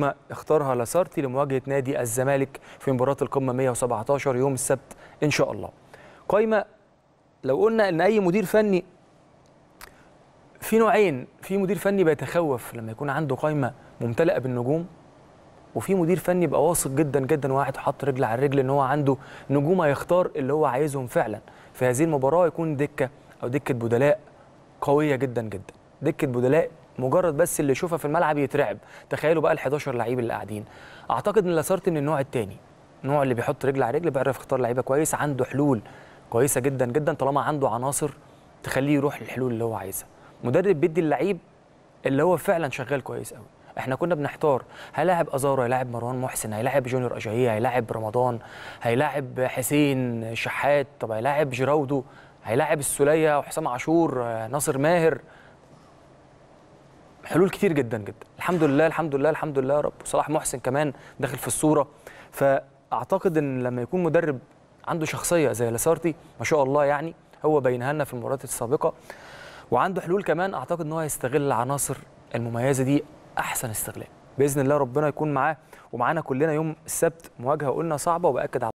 ما اختارها لاسارتي لمواجهه نادي الزمالك في مباراه القمه 117 يوم السبت ان شاء الله. قايمه لو قلنا ان اي مدير فني في نوعين، في مدير فني بيتخوف لما يكون عنده قايمه ممتلئه بالنجوم وفي مدير فني بقى واثق جدا جدا واحد حط رجل على الرجل ان هو عنده نجوم هيختار اللي هو عايزهم فعلا في هذه المباراه يكون دكه او دكه بدلاء قويه جدا جدا. دكه بدلاء مجرد بس اللي يشوفها في الملعب يترعب تخيلوا بقى ال11 لعيب اللي قاعدين اعتقد ان لاسارتي من النوع الثاني النوع اللي بيحط رجل على رجل بيعرف يختار لعيبه كويس عنده حلول كويسه جدا جدا طالما عنده عناصر تخليه يروح للحلول اللي هو عايزها مدرب بيدي اللعيب اللي هو فعلا شغال كويس قوي احنا كنا بنحتار هيلاعب ازارو هيلاعب مروان محسن هيلاعب جونيور اجاهيه هيلاعب رمضان هيلاعب حسين شحات طب هيلاعب جراودو هيلاعب السوليه وحسام عاشور ناصر ماهر حلول كتير جدا جدا الحمد لله الحمد لله الحمد لله يا رب وصلاح محسن كمان داخل في الصوره فاعتقد ان لما يكون مدرب عنده شخصيه زي لاسارتي ما شاء الله يعني هو بينها لنا في المباريات السابقه وعنده حلول كمان اعتقد ان هو هيستغل العناصر المميزه دي احسن استغلال باذن الله ربنا يكون معاه ومعانا كلنا يوم السبت مواجهه قلنا صعبه وباكد